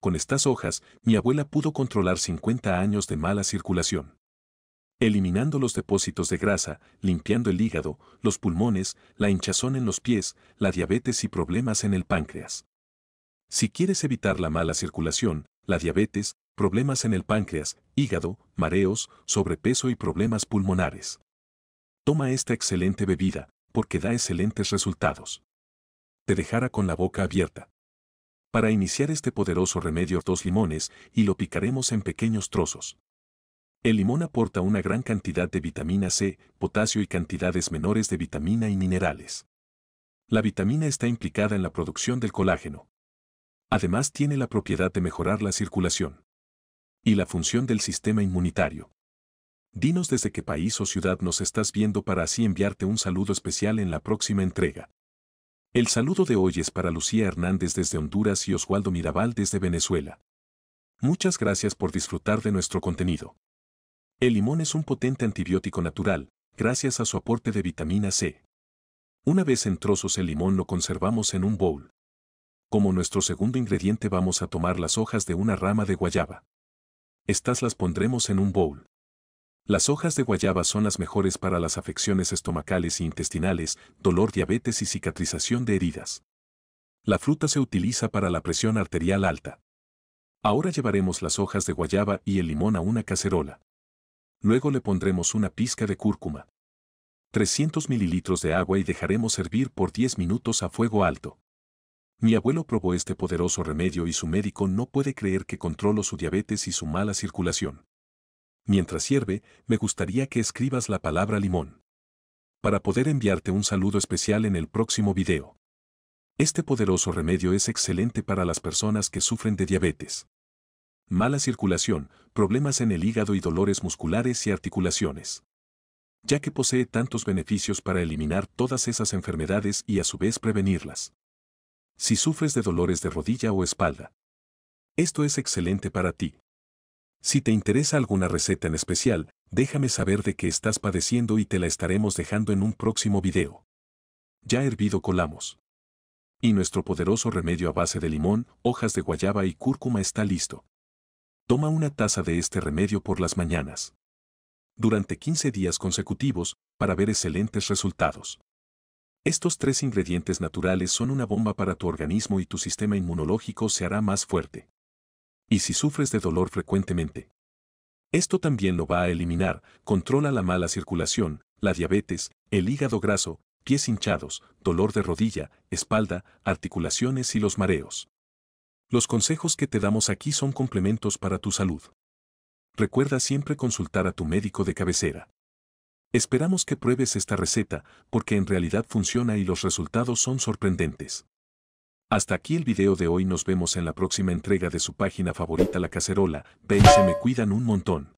Con estas hojas, mi abuela pudo controlar 50 años de mala circulación. Eliminando los depósitos de grasa, limpiando el hígado, los pulmones, la hinchazón en los pies, la diabetes y problemas en el páncreas. Si quieres evitar la mala circulación, la diabetes, problemas en el páncreas, hígado, mareos, sobrepeso y problemas pulmonares. Toma esta excelente bebida, porque da excelentes resultados. Te dejará con la boca abierta. Para iniciar este poderoso remedio dos limones y lo picaremos en pequeños trozos. El limón aporta una gran cantidad de vitamina C, potasio y cantidades menores de vitamina y minerales. La vitamina está implicada en la producción del colágeno. Además tiene la propiedad de mejorar la circulación y la función del sistema inmunitario. Dinos desde qué país o ciudad nos estás viendo para así enviarte un saludo especial en la próxima entrega. El saludo de hoy es para Lucía Hernández desde Honduras y Oswaldo Mirabal desde Venezuela. Muchas gracias por disfrutar de nuestro contenido. El limón es un potente antibiótico natural, gracias a su aporte de vitamina C. Una vez en trozos el limón lo conservamos en un bowl. Como nuestro segundo ingrediente vamos a tomar las hojas de una rama de guayaba. Estas las pondremos en un bowl. Las hojas de guayaba son las mejores para las afecciones estomacales e intestinales, dolor, diabetes y cicatrización de heridas. La fruta se utiliza para la presión arterial alta. Ahora llevaremos las hojas de guayaba y el limón a una cacerola. Luego le pondremos una pizca de cúrcuma. 300 mililitros de agua y dejaremos hervir por 10 minutos a fuego alto. Mi abuelo probó este poderoso remedio y su médico no puede creer que controlo su diabetes y su mala circulación. Mientras hierve, me gustaría que escribas la palabra limón. Para poder enviarte un saludo especial en el próximo video. Este poderoso remedio es excelente para las personas que sufren de diabetes. Mala circulación, problemas en el hígado y dolores musculares y articulaciones. Ya que posee tantos beneficios para eliminar todas esas enfermedades y a su vez prevenirlas. Si sufres de dolores de rodilla o espalda, esto es excelente para ti, si te interesa alguna receta en especial, déjame saber de qué estás padeciendo y te la estaremos dejando en un próximo video. Ya hervido colamos. Y nuestro poderoso remedio a base de limón, hojas de guayaba y cúrcuma está listo. Toma una taza de este remedio por las mañanas. Durante 15 días consecutivos, para ver excelentes resultados. Estos tres ingredientes naturales son una bomba para tu organismo y tu sistema inmunológico se hará más fuerte y si sufres de dolor frecuentemente. Esto también lo va a eliminar, controla la mala circulación, la diabetes, el hígado graso, pies hinchados, dolor de rodilla, espalda, articulaciones y los mareos. Los consejos que te damos aquí son complementos para tu salud. Recuerda siempre consultar a tu médico de cabecera. Esperamos que pruebes esta receta porque en realidad funciona y los resultados son sorprendentes. Hasta aquí el video de hoy nos vemos en la próxima entrega de su página favorita La Cacerola, ven se me cuidan un montón.